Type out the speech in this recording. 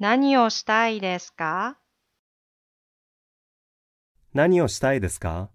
何をしたいですか何をしたいですか